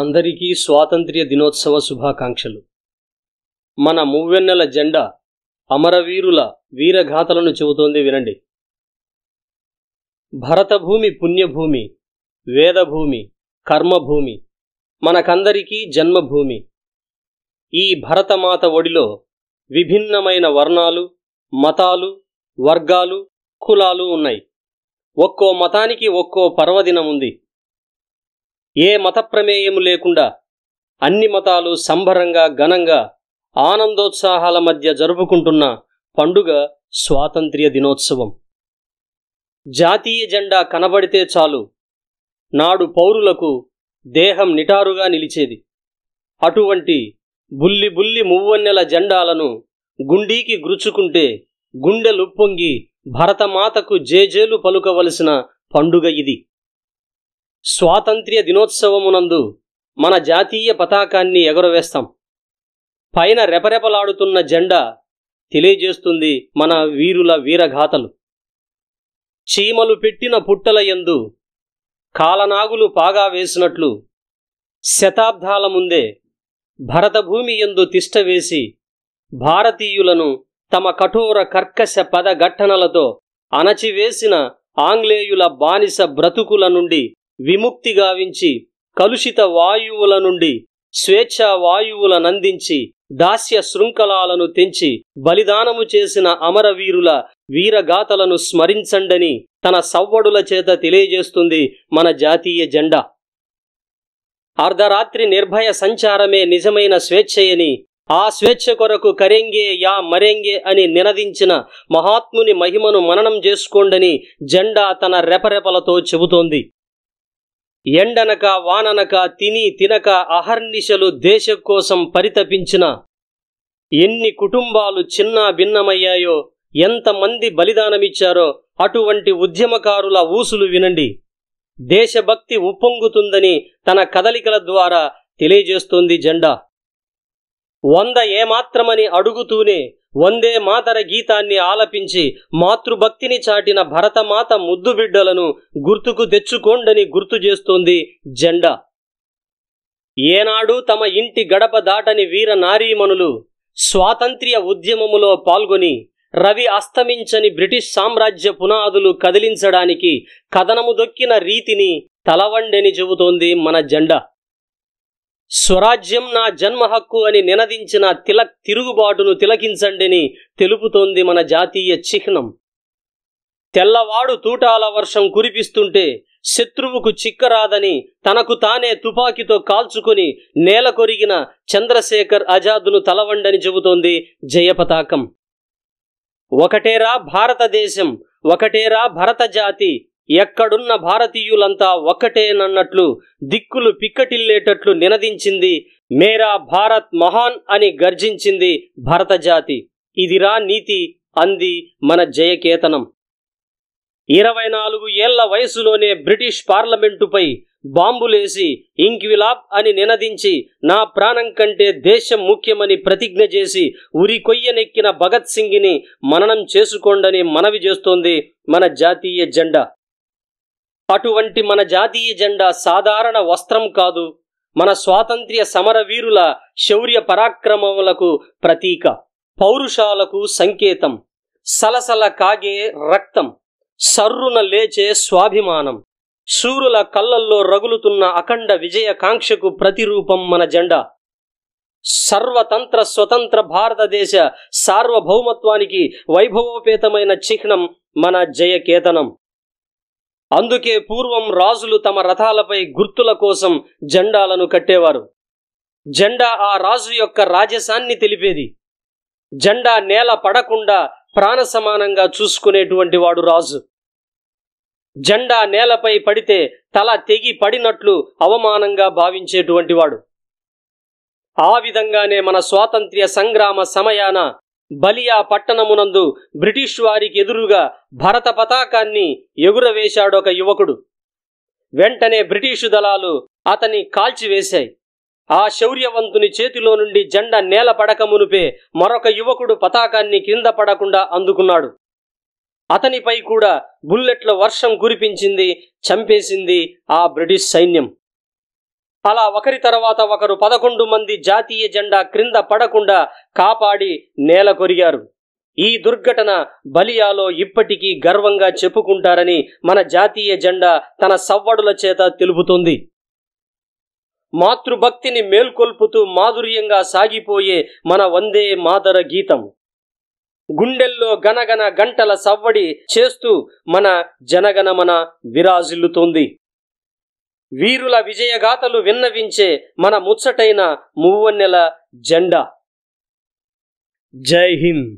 అందరికీ స్వాతంత్ర్య దినోత్సవ శుభాకాంక్షలు మన మువ్వెన్నెల జెండా అమరవీరుల వీరగాథలను చెబుతోంది వినండి భరతభూమి పుణ్యభూమి వేదభూమి కర్మభూమి మనకందరికీ జన్మభూమి ఈ భరతమాత ఒడిలో విభిన్నమైన వర్ణాలు మతాలు వర్గాలు కులాలు ఉన్నాయి ఒక్కో మతానికి ఒక్కో పర్వదినం ఉంది ఏ మత ప్రమేయం లేకుండా అన్ని మతాలు సంబరంగా ఘనంగా ఆనందోత్సాహాల మధ్య జరుపుకుంటున్న పండుగ స్వాతంత్ర్య దినోత్సవం జాతీయ జెండా కనబడితే చాలు నాడు పౌరులకు దేహం నిటారుగా నిలిచేది అటువంటి బుల్లి బుల్లి మువ్వన్నెల జెండాలను గుండీకి గురుచుకుంటే గుండెలుప్పొంగి భరతమాతకు జేజేలు పలుకవలసిన పండుగ ఇది స్వాతంత్ర్య దినోత్సవమునందు మన జాతీయ పతాకాన్ని ఎగురవేస్తాం పైన రెపరెపలాడుతున్న జెండా తెలియజేస్తుంది మన వీరుల వీరఘాతలు చీమలు పెట్టిన పుట్టల ఎందు కాలనాగులు పాగా వేసినట్లు శతాబ్దాల ముందే భరతభూమి ఎందు తిష్టవేసి భారతీయులను తమ కఠోర కర్కశ పదఘట్టనలతో అణచివేసిన ఆంగ్లేయుల బానిస బ్రతుకుల నుండి విముక్తి గావించి కలుషిత వాయువుల నుండి స్వేచ్ఛా వాయువులనందించి దాస్య శృంఖలాలను తెంచి బలిదానము చేసిన అమరవీరుల వీరగాథలను స్మరించండని తన సవ్వడుల చేత తెలియజేస్తుంది మన జాతీయ జెండా అర్ధరాత్రి నిర్భయ సంచారమే నిజమైన స్వేచ్ఛయని ఆ స్వేచ్ఛ కొరకు కరెంగే యా మరెంగే అని నినదించిన మహాత్ముని మహిమను మననం చేసుకోండని జెండా తన రెపరెపలతో చెబుతోంది ఎండనక వాననక తిని తినక అహర్నిశలు దేశం కోసం పరితపించిన ఎన్ని కుటుంబాలు చిన్నా భిన్నమయ్యాయో ఎంతమంది బలిదానమిచ్చారో అటువంటి ఉద్యమకారుల ఊసులు వినండి దేశభక్తి ఉప్పొంగుతుందని తన కదలికల ద్వారా తెలియజేస్తోంది జెండా వంద ఏమాత్రమని అడుగుతూనే వందే మాతర గీతాన్ని ఆలపించి మాతృభక్తిని చాటిన భరతమాత ముద్దు బిడ్డలను గుర్తుకు తెచ్చుకోండని గుర్తు చేస్తోంది జెండా ఏనాడు తమ ఇంటి గడప దాటని వీర నారీమణులు స్వాతంత్ర్య ఉద్యమములో పాల్గొని రవి అస్తమించని బ్రిటిష్ సామ్రాజ్య పునాదులు కదిలించడానికి కథనము దొక్కిన రీతిని తలవండెని చెబుతోంది మన జెండా స్వరాజ్యం నా జన్మ హక్కు అని నినదించిన తిలక్ తిరుగుబాటును తిలకించండిని తెలుపుతోంది మన జాతీయ చిహ్నం తెల్లవాడు తూటాల వర్షం కురిపిస్తుంటే శత్రువుకు చిక్కరాదని తనకు తానే తుపాకీతో కాల్చుకుని నేల కొరిగిన చంద్రశేఖర్ ఆజాద్ను తలవండని చెబుతోంది జయపతాకం ఒకటేరా భారతదేశం ఒకటేరా భరత జాతి ఎక్కడున్న భారతీయులంతా ఒక్కటేనన్నట్లు దిక్కులు పిక్కటిల్లేటట్లు నినదించింది మేరా భారత్ మహాన్ అని గర్జించింది భరతజాతి ఇదిరా నీతి అంది మన జయకేతనం ఇరవై నాలుగు ఏళ్ల వయసులోనే బ్రిటిష్ పార్లమెంటుపై బాంబులేసి ఇంక్విలాబ్ అని నినదించి నా ప్రాణం కంటే దేశం ముఖ్యమని ప్రతిజ్ఞ చేసి ఉరి కొయ్యనెక్కిన భగత్ సింగ్ని మననం చేసుకోండని మనవి చేస్తోంది మన జాతీయ జెండా అటువంటి మన జాతీయ జెండా సాధారణ వస్త్రం కాదు మన స్వాతంత్ర్య సమరవీరుల శౌర్య పరాక్రమములకు ప్రతీక పౌరుషాలకు సంకేతం సలసల కాగే రక్తం సర్రున లేచే స్వాభిమానం సూరుల కళ్ళల్లో రగులుతున్న అఖండ విజయకాంక్షకు ప్రతిరూపం మన జెండా సర్వతంత్ర స్వతంత్ర భారతదేశ సార్వభౌమత్వానికి వైభవోపేతమైన చిహ్నం మన జయకేతనం అందుకే పూర్వం రాజులు తమ రథాలపై గుర్తుల కోసం జెండాలను కట్టేవారు జెండా ఆ రాజు యొక్క రాజసాన్ని తెలిపేది జెండా నేల పడకుండా ప్రాణ సమానంగా చూసుకునేటువంటి వాడు రాజు జెండా నేలపై పడితే తల తెగి పడినట్లు అవమానంగా భావించేటువంటి వాడు ఆ విధంగానే మన స్వాతంత్ర్య సంగ్రామ సమయాన బలియా పట్టణమునందు బ్రిటిష్ వారికి ఎదురుగా భరత పతాకాన్ని ఎగురవేశాడొక యువకుడు వెంటనే బ్రిటిషు దళాలు అతని కాల్చివేశాయి ఆ శౌర్యవంతుని చేతిలో నుండి జెండా నేల పడకమునుపే మరొక యువకుడు పతాకాన్ని కింద పడకుండా అందుకున్నాడు అతనిపై కూడా బుల్లెట్ల వర్షం కురిపించింది చంపేసింది ఆ బ్రిటిష్ సైన్యం అలా ఒకరి తర్వాత ఒకరు పదకొండు మంది జాతీయ జెండా క్రింద పడకుండా కాపాడి నేల కొరిగారు ఈ దుర్ఘటన బలియాలో ఇప్పటికీ గర్వంగా చెప్పుకుంటారని మన జాతీయ జెండా తన సవ్వడుల చేత తెలుపుతుంది మాతృభక్తిని మేల్కొల్పుతూ మాధుర్యంగా సాగిపోయే మన వందే మాదర గీతం గుండెల్లో గనగన గంటల సవ్వడి చేస్తూ మన జనగణమన విరాజిల్లుతోంది వీరుల విజయగాథలు విన్నవించే మన ముచ్చటైన మువ్వన్నెల జెండా जय हिंद